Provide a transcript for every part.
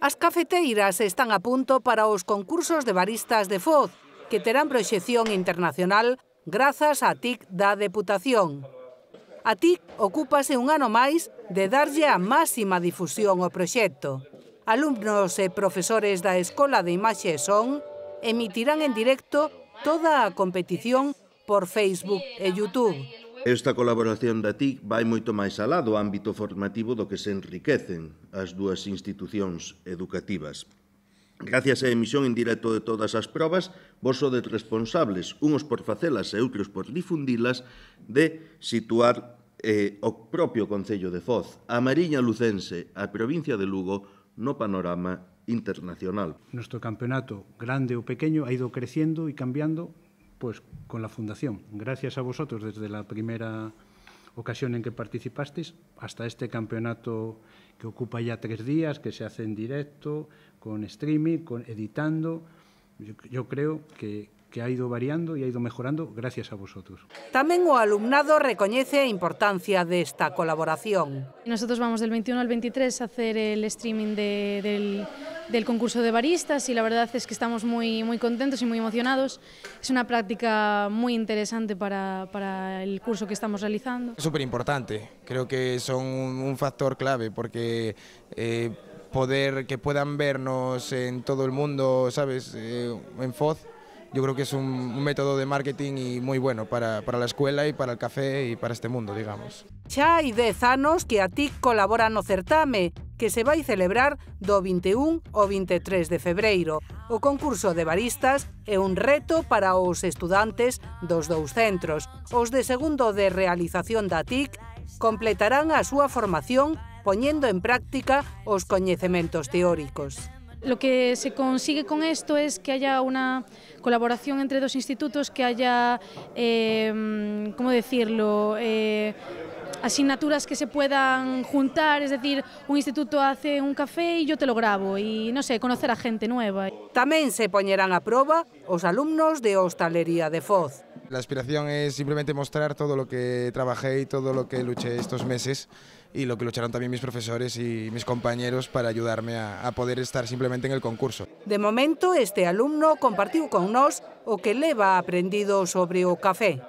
As cafeteiras están a punto para os concursos de baristas de Foz, que terán proxección internacional grazas á TIC da Deputación. A TIC ocúpase un ano máis de darlle a máxima difusión ao proxecto. Alumnos e profesores da Escola de Imaxe e Son emitirán en directo toda a competición por Facebook e YouTube. Esta colaboración da TIC vai moito máis alá do ámbito formativo do que se enriquecen as dúas institucións educativas. Gracias á emisión en directo de todas as probas, vos sodes responsables, unhos por facelas e outros por difundilas, de situar eh, o propio Concello de Foz, a Mariña Lucense, a provincia de Lugo, no panorama internacional. Nuestro campeonato, grande ou pequeno, ha ido creciendo e cambiando pues con la Fundación. Gracias a vosotros desde la primera ocasión en que participasteis hasta este campeonato que ocupa ya tres días, que se hace en directo, con streaming, con editando. Yo, creo que, ha ido variando y ha ido mejorando gracias a vosotros. También o alumnado reconoce la importancia de esta colaboración. Nosotros vamos del 21 al 23 a hacer el streaming del del concurso de baristas y la verdad es que estamos muy, muy contentos y muy emocionados. Es una práctica muy interesante para, para el curso que estamos realizando. Súper importante, creo que son un factor clave porque... Eh, poder que puedan vernos en todo el mundo, ¿sabes? Eh, en Foz, yo creo que es un, método de marketing y muy bueno para, para, la escuela y para el café y para este mundo, digamos. Ya y 10 que a ti colaboran o certame que se vai celebrar do 21 ao 23 de febreiro. O concurso de baristas é un reto para os estudantes dos dous centros. Os de segundo de realización da TIC completarán a súa formación poñendo en práctica os coñecementos teóricos. Lo que se consigue con esto es que haya una colaboración entre dos institutos, que haya, eh, ¿cómo decirlo?, eh, asignaturas que se puedan juntar, es decir, un instituto hace un café y yo te lo grabo y, no sé, conocer a gente nueva. También se poñerán a prueba los alumnos de Hostalería de Foz. La aspiración es simplemente mostrar todo lo que trabajé y todo lo que luché estos meses y lo que lucharon también mis profesores y mis compañeros para ayudarme a, poder estar simplemente en el concurso. De momento, este alumno compartió con nos o que le va aprendido sobre o café.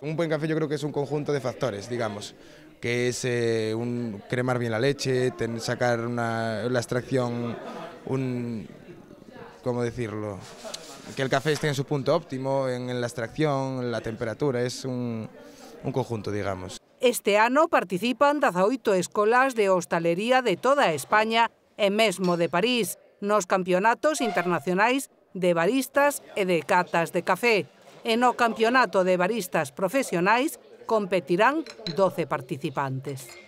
Un buen café yo creo que es un conjunto de factores, digamos, que es eh, un cremar bien la leche, sacar una, la extracción, un, ¿cómo decirlo? Que el café esté en su punto óptimo, en, la extracción, en la temperatura, es un, conjunto, digamos. Este año participan 18 escuelas de hostelería de toda España en mesmo de París, nos campeonatos internacionales de baristas y e de catas de café. e no Campeonato de Baristas Profesionais competirán 12 participantes.